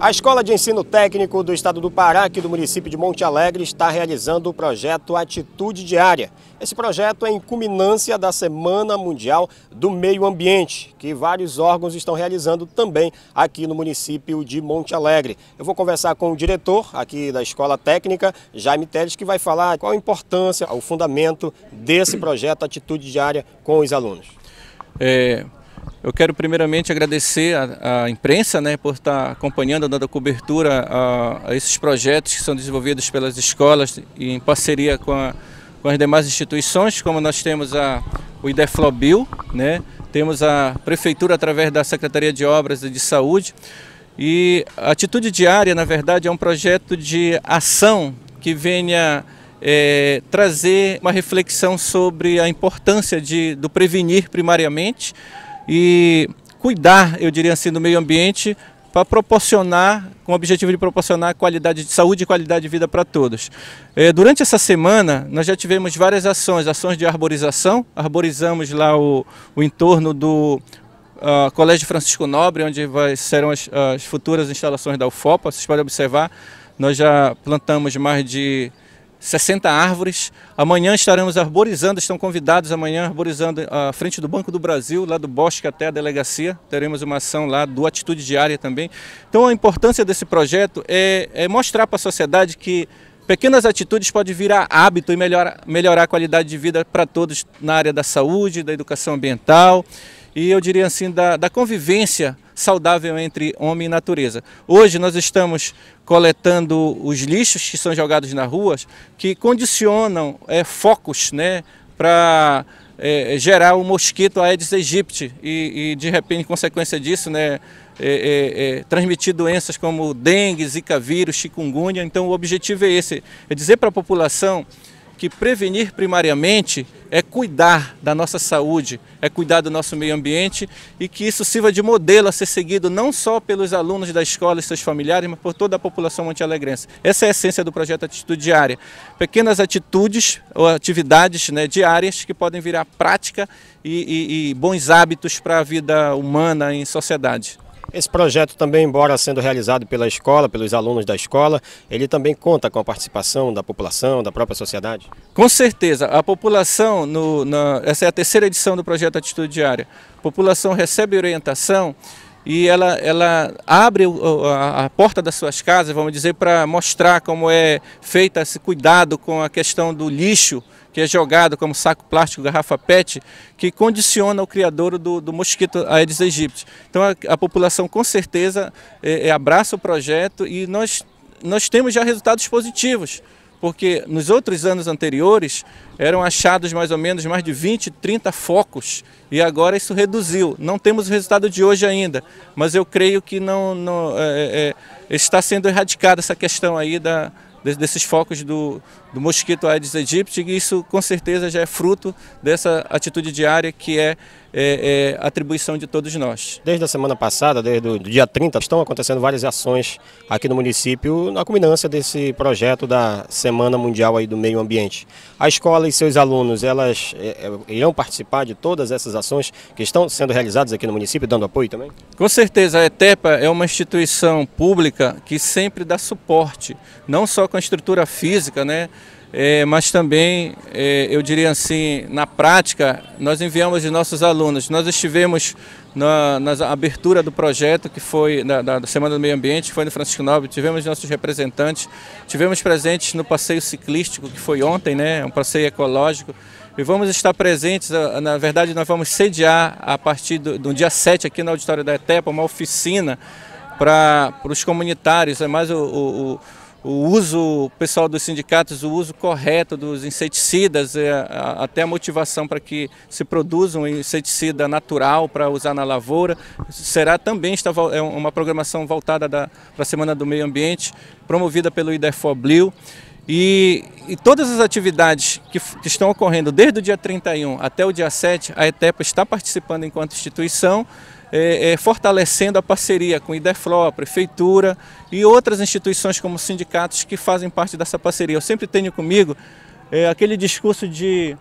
A Escola de Ensino Técnico do Estado do Pará, aqui do município de Monte Alegre, está realizando o projeto Atitude Diária. Esse projeto é em culminância da Semana Mundial do Meio Ambiente, que vários órgãos estão realizando também aqui no município de Monte Alegre. Eu vou conversar com o diretor aqui da Escola Técnica, Jaime Teles, que vai falar qual a importância, o fundamento desse projeto Atitude Diária com os alunos. É, eu quero primeiramente agradecer à imprensa né, por estar acompanhando, dando cobertura a, a, esses projetos que são desenvolvidos pelas escolas e em parceria com, a, com as demais instituições, como nós temos a, o IDEFLOBIL, né, temos a Prefeitura através da Secretaria de Obras e de Saúde. E a Atitude Diária, na verdade, é um projeto de ação que venha é, trazer uma reflexão sobre a importância de, do prevenir primariamente, e cuidar, eu diria assim, do meio ambiente para proporcionar, com o objetivo de proporcionar qualidade de saúde e qualidade de vida para todos. É, durante essa semana, nós já tivemos várias ações, ações de arborização, arborizamos lá o, o entorno do uh, Colégio Francisco Nobre, onde vai, serão as, as futuras instalações da UFOPA, vocês podem observar, nós já plantamos mais de 60 árvores. Amanhã estaremos arborizando, estão convidados amanhã, arborizando a ah, frente do Banco do Brasil, lá do Bosque até a delegacia. Teremos uma ação lá do Atitude Diária também. Então a importância desse projeto é, é mostrar para a sociedade que pequenas atitudes podem virar hábito e melhorar, melhorar a qualidade de vida para todos na área da saúde, da educação ambiental e eu diria assim, da, da convivência saudável entre homem e natureza. Hoje nós estamos coletando os lixos que são jogados na ruas que condicionam é, focos né, para é, gerar o mosquito Aedes aegypti e, e, de repente, consequência disso, né, é, é, é transmitir doenças como dengue, zika vírus, chikungunya. Então, o objetivo é esse, é dizer para a população que prevenir primariamente é cuidar da nossa saúde, é cuidar do nosso meio ambiente e que isso sirva de modelo a ser seguido não só pelos alunos da escola e seus familiares, mas por toda a população montealegrense. Essa é a essência do projeto Atitude Diária. Pequenas atitudes ou atividades né, diárias que podem virar prática e, e, e bons hábitos para a vida humana em sociedade. Esse projeto também, embora sendo realizado pela escola, pelos alunos da escola, ele também conta com a participação da população, da própria sociedade? Com certeza. A população, no, na, essa é a terceira edição do projeto Atitude Diária, a população recebe orientação e ela, ela abre a porta das suas casas, vamos dizer, para mostrar como é feito esse cuidado com a questão do lixo que é jogado como saco plástico, garrafa PET, que condiciona o criador do, do mosquito Aedes aegypti. Então a, a população com certeza é, é, abraça o projeto e nós, nós temos já resultados positivos porque nos outros anos anteriores eram achados mais ou menos mais de 20, 30 focos e agora isso reduziu. Não temos o resultado de hoje ainda, mas eu creio que não, não é, é, é está sendo erradicada essa questão aí da, desses focos do, do mosquito Aedes aegypti, e isso com certeza já é fruto dessa atitude diária que é, é, é atribuição de todos nós. Desde a semana passada, desde o dia 30, estão acontecendo várias ações aqui no município na culminância desse projeto da Semana Mundial aí do Meio Ambiente. A escola e seus alunos, elas é, é, irão participar de todas essas ações que estão sendo realizadas aqui no município, dando apoio também? Com certeza, a ETEPA é uma instituição pública que sempre dá suporte, não só com a estrutura física, né? É, mas também, é, eu diria assim, na prática, nós enviamos os nossos alunos. Nós estivemos na, na abertura do projeto, que foi da, Semana do Meio Ambiente, que foi no Francisco Nobre, tivemos nossos representantes, tivemos presentes no passeio ciclístico, que foi ontem, né, um passeio ecológico, e vamos estar presentes, na verdade, nós vamos sediar a partir do, do dia 7 aqui na auditório da ETEPA, uma oficina para, os comunitários, é mais o, o o uso pessoal dos sindicatos, o uso correto dos inseticidas, é, até a motivação para que se produza um inseticida natural para usar na lavoura. Será também está, é uma programação voltada da, para a Semana do Meio Ambiente, promovida pelo IDEFOBLIO. E, e todas as atividades que, que, estão ocorrendo desde o dia 31 até o dia 7, a ETEPA está participando enquanto instituição, é, é, fortalecendo a parceria com o IDEFLO, a Prefeitura e outras instituições como sindicatos que fazem parte dessa parceria. Eu sempre tenho comigo é, aquele discurso de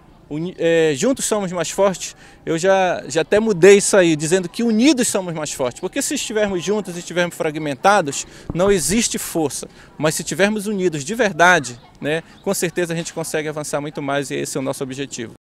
é, juntos somos mais fortes, eu já, já até mudei isso aí, dizendo que unidos somos mais fortes. Porque se estivermos juntos e estivermos fragmentados, não existe força. Mas se estivermos unidos de verdade, né, com certeza a gente consegue avançar muito mais e esse é o nosso objetivo.